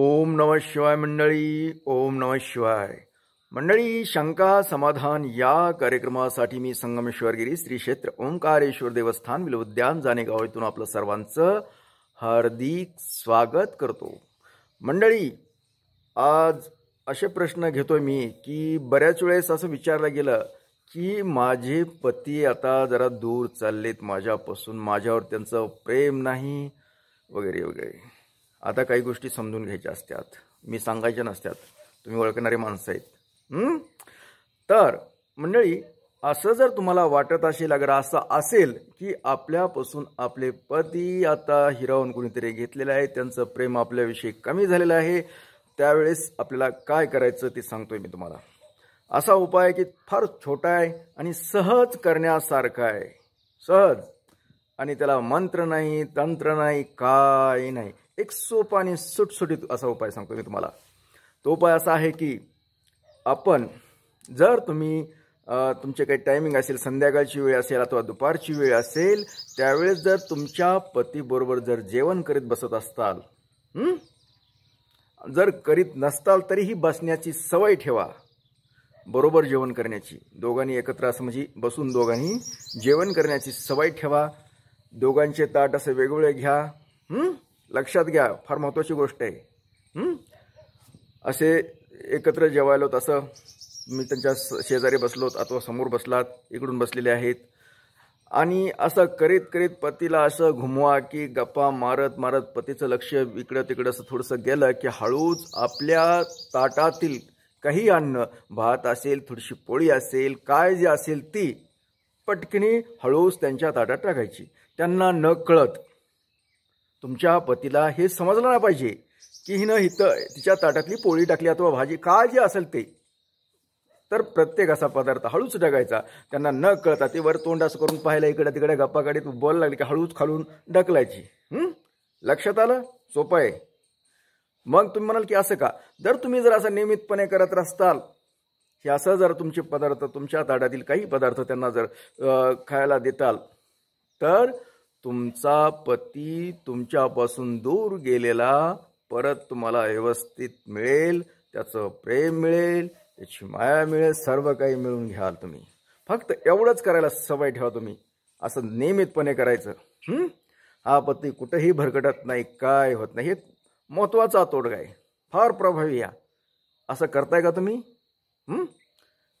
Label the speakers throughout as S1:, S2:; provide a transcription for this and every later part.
S1: ओम नम शिवाय मंडळी ओम नम शिवाय मंडळी शंका समाधान या कार्यक्रमासाठी मी संगमेश्वरगिरी श्री क्षेत्र ओंकारेश्वर देवस्थान विल उद्यान जाणेगाव येथून आपलं सर्वांचं हार्दिक स्वागत करतो मंडळी आज असे प्रश्न घेतोय मी की बऱ्याच वेळेस असं विचारलं गेलं की माझे पती आता जरा दूर चाललेत माझ्यापासून माझ्यावर त्यांचं प्रेम नाही वगैरे वगैरे आता काही गोष्टी समजून घ्यायच्या असतात मी सांगायच्या नसतात तुम्ही ओळखणारे माणसं आहेत तर मंडळी असं जर तुम्हाला वाटत असेल अगर असं असेल की आपल्यापासून आपले पती आता हिरावून कुणीतरी घेतलेलं आहे त्यांचं प्रेम आपल्याविषयी कमी झालेलं आहे त्यावेळेस आपल्याला काय करायचं ते सांगतोय मी तुम्हाला असा उपाय की फार छोटा आहे आणि सहज करण्यासारखा आहे सहज आणि त्याला मंत्र नाही तंत्र नाही काय नाही एक सोपा आणि सुटसुटीत असा उपाय सांगतो मी तुम्हाला तो उपाय असा आहे की आपण जर तुम्ही तुमचे काही टायमिंग असेल संध्याकाळची वेळ असेल अथवा दुपारची वेळ असेल त्यावेळेस जर तुमच्या पतीबरोबर जर जेवण करीत बसत असताल जर करीत नसताल तरीही बसण्याची सवय ठेवा बरोबर जेवण करण्याची दोघांनी एकत्र असं म्हणजे बसून दोघांनी जेवण करण्याची सवय ठेवा दोघांचे ताट असे वेगवेगळे घ्या लक्षात घ्या फार महत्वाची गोष्ट आहे असे एकत्र जेवायलो तसं असं मी त्यांच्या शेजारी बसलोत अथवा समोर बसलात इकडून बसलेले आहेत आणि असं करीत करीत पतीला असं घुमवा की गप्पा मारत मारत पतीचं लक्ष इकडं तिकडं असं थोडंसं गेलं की हळूच आपल्या ताटातील काही अन्न भात असेल थोडीशी पोळी असेल काय जे असेल ती पटकिनी हळूच त्यांच्या ताटात टाकायची त्यांना न कळत तुमच्या पतीला हे समजलं नाही पाहिजे की हिनं हिथं तिच्या ताटातली पोळी टाकली अथवा भाजी काय जे असेल ते तर प्रत्येक असा पदार्थ हळूच डगायचा त्यांना न कळता ते वर तोंड असं करून पाहायला इकडे तिकडे गप्पा तू बोल लागली की हळूच खालून ढकलायची लक्षात आलं सोपं आहे मग तुम्ही म्हणाल की असं का जर तुम्ही जर असं नियमितपणे करत असताल हे असं जर तुमचे पदार्थ तुमच्या ताटातील काही पदार्थ त्यांना जर खायला देताल तर तुमचा पती तुमच्यापासून दूर गेलेला परत तुम्हाला व्यवस्थित मिळेल त्याचं प्रेम मिळेल त्याची माया मिळेल सर्व काही मिळून घ्याल तुम्ही फक्त एवढंच करायला सवय ठेवा तुम्ही असं नियमितपणे करायचं हा पती कुठंही भरकटत नाही काय होत नाही हे महत्त्वाचा तोडगा आहे फार प्रभावी या असं करताय का तुम्ही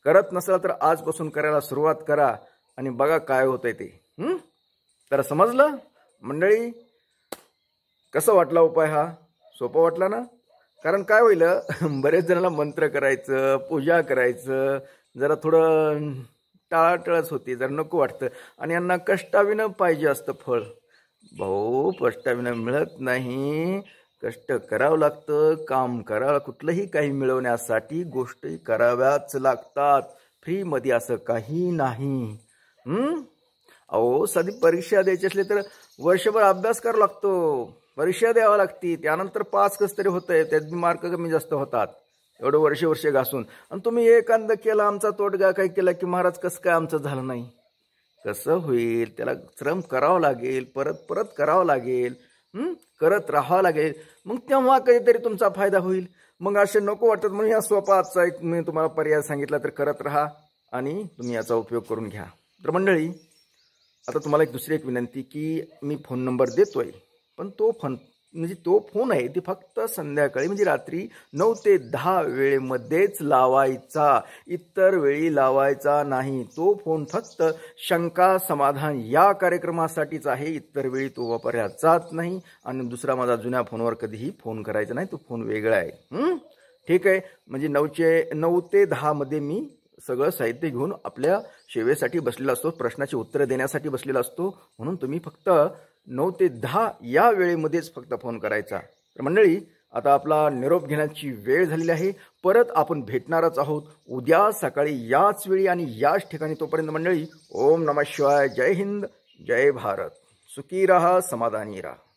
S1: करत नसाल तर आजपासून करायला सुरुवात करा आणि बघा काय होतंय ते तर समजलं मंडळी कसं वाटला उपाय हा सोपा वाटला ना कारण काय होईल बरेच जणांना मंत्र करायचं पूजा करायचं जरा थोडं टाळाटळच होती जरा नको वाटतं आणि यांना कष्टाविनं पाहिजे असतं फळ भाऊ कष्टाविनं मिळत नाही कष्ट करावं लागतं काम करावं कुठलंही काही मिळवण्यासाठी गोष्टी कराव्याच लागतात फ्रीमध्ये असं काही नाही अहो साधी परीक्षा द्यायची असली तर वर्षभर अभ्यास करावा लागतो परीक्षा द्यावा लागती त्यानंतर पास कस तरी आहे त्यात मार्क कमी जास्त होतात एवढं वर्ष वर्ष घासून आणि तुम्ही एकांद केला आमचा तोडगा काय केला की महाराज कसं काय आमचं झालं नाही कसं होईल त्याला श्रम करावा लागेल परत परत करावं लागेल करत राहावं लागेल मग तेव्हा कधीतरी तुमचा फायदा होईल मग असे नको वाटत म्हणून या स्वपाचा एक मी तुम्हाला पर्याय सांगितला तर करत राहा आणि तुम्ही याचा उपयोग करून घ्या तर मंडळी आता तुम्हाला एक दुसरी एक विनंती की मी फोन नंबर देतोय पण तो फोन म्हणजे तो फोन आहे ती फक्त संध्याकाळी म्हणजे रात्री नऊ ते दहा वेळेमध्येच लावायचा इतर वेळी लावायचा नाही तो फोन फक्त शंका समाधान या कार्यक्रमासाठीच आहे इतर वेळी तो वापरला जात नाही आणि दुसरा माझा जुन्या फोनवर कधीही फोन करायचा नाही तो फोन वेगळा आहे ठीक आहे म्हणजे नऊचे नऊ ते दहामध्ये मी सगळं साहित्य घेऊन आपल्या सेवेसाठी बसलेला असतो प्रश्नाची उत्तरं देण्यासाठी बसलेला असतो म्हणून तुम्ही फक्त नऊ ते दहा या वेळेमध्येच फक्त फोन करायचा तर मंडळी आता आपला निरोप घेण्याची वेळ झालेली आहे परत आपण भेटणारच आहोत उद्या सकाळी याच वेळी आणि याच ठिकाणी तोपर्यंत मंडळी ओम नमः शिवाय जय हिंद जय भारत सुखी राहा समाधानी राहा